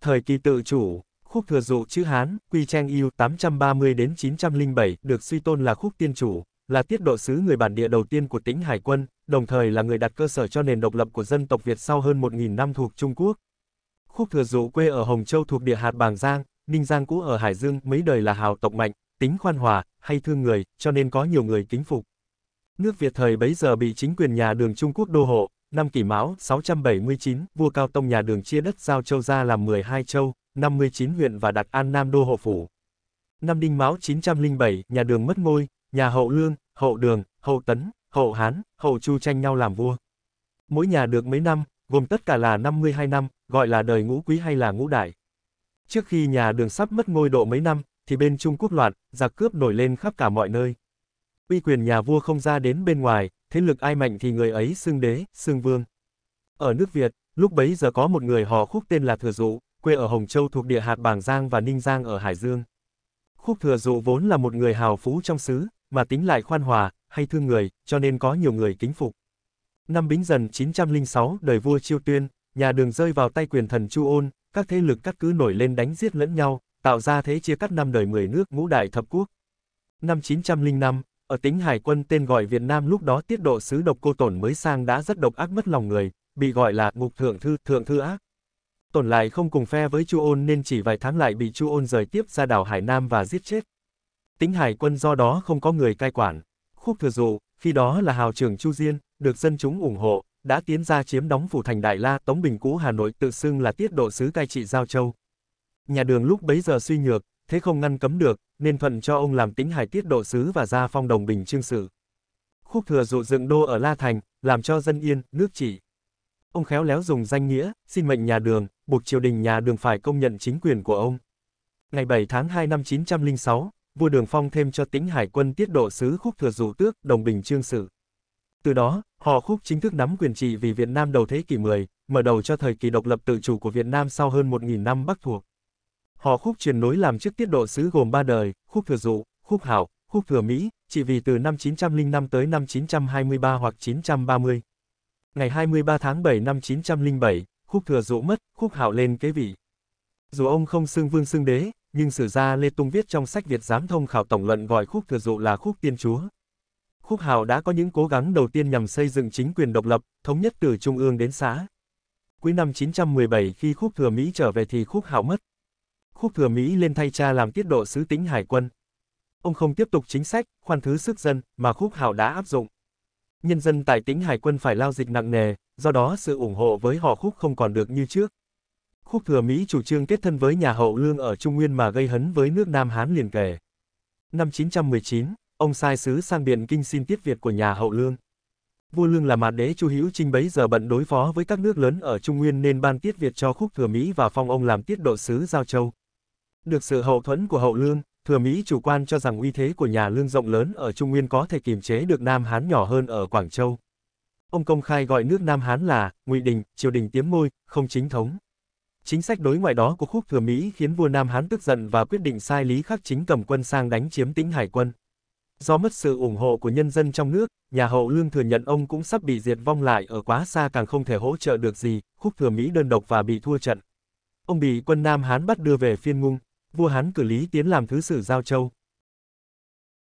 Thời kỳ tự chủ, khúc thừa dụ chữ Hán, Quy Trang Yêu 830 đến 907 được suy tôn là khúc tiên chủ, là tiết độ sứ người bản địa đầu tiên của tỉnh Hải quân, đồng thời là người đặt cơ sở cho nền độc lập của dân tộc Việt sau hơn 1.000 năm thuộc Trung Quốc. Khúc thừa dụ quê ở Hồng Châu thuộc địa hạt Bàng Giang, Ninh Giang cũ ở Hải Dương mấy đời là hào tộc mạnh, tính khoan hòa, hay thương người, cho nên có nhiều người kính phục. Nước Việt thời bấy giờ bị chính quyền nhà đường Trung Quốc đô hộ, Năm kỷ mão 679, vua Cao Tông nhà đường chia đất giao châu ra làm 12 châu, 59 huyện và đặt an Nam Đô Hộ Phủ. Năm đinh mão 907, nhà đường mất ngôi, nhà hậu lương, hậu đường, hậu tấn, hậu hán, hậu chu tranh nhau làm vua. Mỗi nhà được mấy năm, gồm tất cả là 52 năm, gọi là đời ngũ quý hay là ngũ đại. Trước khi nhà đường sắp mất ngôi độ mấy năm, thì bên Trung Quốc loạn, giặc cướp nổi lên khắp cả mọi nơi. Uy quyền nhà vua không ra đến bên ngoài, thế lực ai mạnh thì người ấy xưng đế, xưng vương. Ở nước Việt, lúc bấy giờ có một người họ khúc tên là Thừa Dụ, quê ở Hồng Châu thuộc địa hạt Bàng Giang và Ninh Giang ở Hải Dương. Khúc Thừa Dụ vốn là một người hào phú trong xứ, mà tính lại khoan hòa, hay thương người, cho nên có nhiều người kính phục. Năm Bính Dần 906 đời vua Chiêu Tuyên, nhà đường rơi vào tay quyền thần Chu Ôn, các thế lực cắt cứ nổi lên đánh giết lẫn nhau, tạo ra thế chia cắt năm đời 10 nước ngũ đại thập quốc. Năm 905, ở tính hải quân tên gọi Việt Nam lúc đó tiết độ sứ độc cô tổn mới sang đã rất độc ác mất lòng người, bị gọi là ngục thượng thư, thượng thư ác. Tổn lại không cùng phe với Chu Ôn nên chỉ vài tháng lại bị Chu Ôn rời tiếp ra đảo Hải Nam và giết chết. Tính hải quân do đó không có người cai quản. Khúc thừa dụ, khi đó là hào trưởng Chu Diên, được dân chúng ủng hộ, đã tiến ra chiếm đóng phủ thành Đại La Tống Bình cũ Hà Nội tự xưng là tiết độ sứ cai trị Giao Châu. Nhà đường lúc bấy giờ suy nhược, thế không ngăn cấm được, nên thuận cho ông làm tĩnh hải tiết độ sứ và ra phong đồng bình chương sử. Khúc thừa dụ dựng đô ở La Thành, làm cho dân yên, nước chỉ. Ông khéo léo dùng danh nghĩa, xin mệnh nhà đường, buộc triều đình nhà đường phải công nhận chính quyền của ông. Ngày 7 tháng 2 năm 906, vua Đường Phong thêm cho tĩnh hải quân tiết độ sứ khúc thừa dụ tước, đồng bình chương sử. Từ đó, họ khúc chính thức nắm quyền trị vì Việt Nam đầu thế kỷ 10, mở đầu cho thời kỳ độc lập tự chủ của Việt Nam sau hơn 1.000 năm bắc thuộc. Họ khúc truyền nối làm chức tiết độ sứ gồm ba đời, khúc thừa dụ, khúc hảo, khúc thừa Mỹ, Chỉ vì từ năm 905 tới năm 923 hoặc 930. Ngày 23 tháng 7 năm 907, khúc thừa dụ mất, khúc hảo lên kế vị. Dù ông không xưng vương xưng đế, nhưng sử gia Lê Tung viết trong sách Việt Giám Thông Khảo Tổng Luận gọi khúc thừa dụ là khúc tiên chúa. Khúc hảo đã có những cố gắng đầu tiên nhằm xây dựng chính quyền độc lập, thống nhất từ trung ương đến xã. Cuối năm 917 khi khúc thừa Mỹ trở về thì khúc hảo mất, khúc thừa Mỹ lên thay cha làm tiết độ sứ tính hải quân. Ông không tiếp tục chính sách, khoan thứ sức dân, mà khúc hảo đã áp dụng. Nhân dân tại tính hải quân phải lao dịch nặng nề, do đó sự ủng hộ với họ khúc không còn được như trước. Khúc thừa Mỹ chủ trương kết thân với nhà hậu lương ở Trung Nguyên mà gây hấn với nước Nam Hán liền kề. Năm 919, ông sai sứ sang Biện Kinh xin tiết Việt của nhà hậu lương. Vua Lương là mạt đế Chu Hữu Trinh bấy giờ bận đối phó với các nước lớn ở Trung Nguyên nên ban tiết Việt cho khúc thừa Mỹ và phong ông làm tiết độ sứ Giao Châu. Được sự hậu thuẫn của hậu lương, thừa Mỹ chủ quan cho rằng uy thế của nhà lương rộng lớn ở Trung Nguyên có thể kiềm chế được Nam Hán nhỏ hơn ở Quảng Châu. Ông công khai gọi nước Nam Hán là Ngụy Đình, triều đình tiếm môi, không chính thống. Chính sách đối ngoại đó của khúc thừa Mỹ khiến vua Nam Hán tức giận và quyết định sai Lý Khắc Chính cầm quân sang đánh chiếm tĩnh Hải quân. Do mất sự ủng hộ của nhân dân trong nước, nhà hậu lương thừa nhận ông cũng sắp bị diệt vong lại ở quá xa càng không thể hỗ trợ được gì, khúc thừa Mỹ đơn độc và bị thua trận. Ông bị quân Nam Hán bắt đưa về phiên ngung vua Hán cử Lý Tiến làm thứ sử Giao Châu.